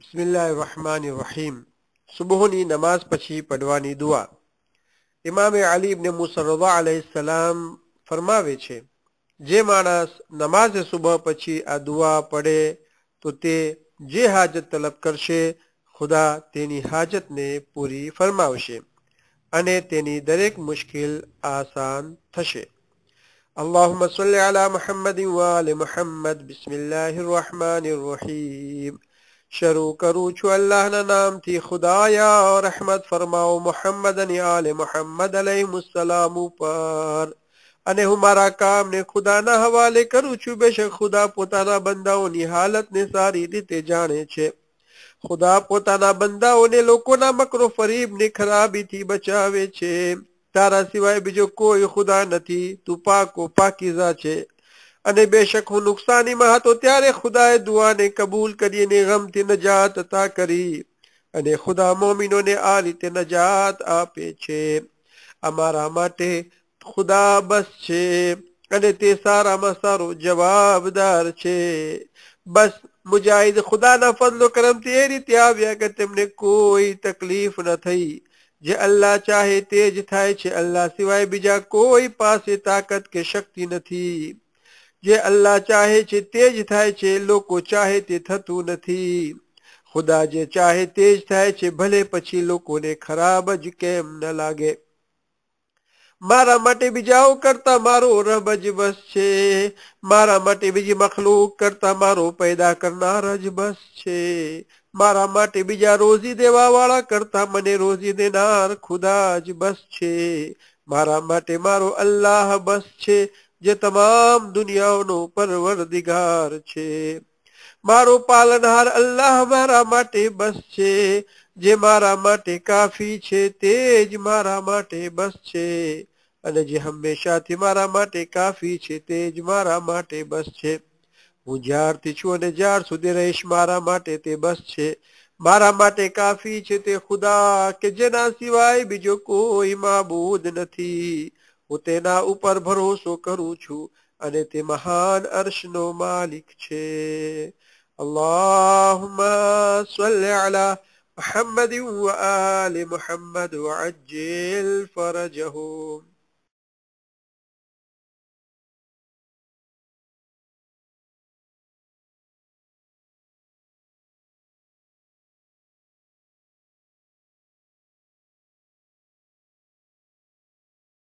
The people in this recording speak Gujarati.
બિસ્મિલ્લાહ રહમાન રહીમ સુબહની નમાઝ પછી પડવાની દુઆ ઇમામે અલી મુસરવા અલહીસલામ ફરમાવે છે જે માણસ નમાઝ સુબહ પછી આ દુઆ પડે તો તે જે હાજત તલબ કરશે ખુદા તેની હાજતને પૂરી ફરમાવશે અને તેની દરેક મુશ્કેલ આસાન થશે اللهم صل على محمد وآل محمد بسم الله الرحمن الرحيم શરૂ કરું છું અલ્લાહના નામથી ખુદાયા રહમત ફરમાવો મોહમ્મદ અને આલે મોહમ્મદ અલહીમુસલામ ઉપર અને હું મારા કામને ખુદાના હવાલે કરું છું બેશક ખુદા પોતાના બંદાઓની હાલતને સારી રીતે જાણે છે ખુદા પોતાના બંદાઓને લોકોના મકરો ફરીબની ખરાબીથી બચાવે છે તારા સિવાય બીજો કોઈ ખુદા નથી તું પાકો પાકીઝા છે અને બેશક હું નુકસાનીમાં હતો ત્યારે ખુદાએ દુઆને કબૂલ કરી અને ગમથી નજાત અતા કરી અને ખુદા મોમિનોને આ રીતે નજાત આપે છે અમારા માટે ખુદા બસ છે અને તે સારામાં સારો જવાબદાર છે બસ મુજાહિદ ખુદાના ફضل કરમથી એ રીતે આવ્યા કે તેમને કોઈ તકલીફ ન થઈ જે અલ્લાહ ચાહે તે જ થાય છે અલ્લાહ સિવાય બીજા કોઈ પાસે તાકાત કે શક્તિ નથી જે અલ્લાહ ચાહે છે તે જ થાય છે લોકો ચાહે તે થતું નથી ખુદા જે ચાહે તે જ થાય છે ભલે પછી લોકોને ખરાબ જ કેમ ન લાગે મારા માટે બીજાઓ કરતા મારો રબ જ બસ છે મારા માટે બીજી મખલૂક કરતા મારો પેદા કરનાર જ બસ છે મારા માટે બીજા રોજી દેવા વાળા કરતા મને રોજી દેનાર ખુદા જ બસ છે મારા માટે મારો અલ્લાહ બસ છે જે તમામ દુનિયાઓનો પરવરદિગાર છે મારો પાલનહાર અલ્લાહ મારા માટે બસ છે જે મારા માટે કાફી છે તે જ મારા માટે બસ છે અને જે હંમેશાથી મારા માટે કાફી છે તે જ મારા માટે બસ છે હું જ્યારથી છું અને જ્યાર સુધી રહીશ મારા માટે તે બસ છે મારા માટે કાફી છે તે ખુદા કે જેના સિવાય બીજો કોઈ માબૂદ નથી હું તેના ઉપર ભરોસો કરું છું અને તે મહાન અર્શનો માલિક છે اللهم صل على محمد وآل محمد وعجل فرجهم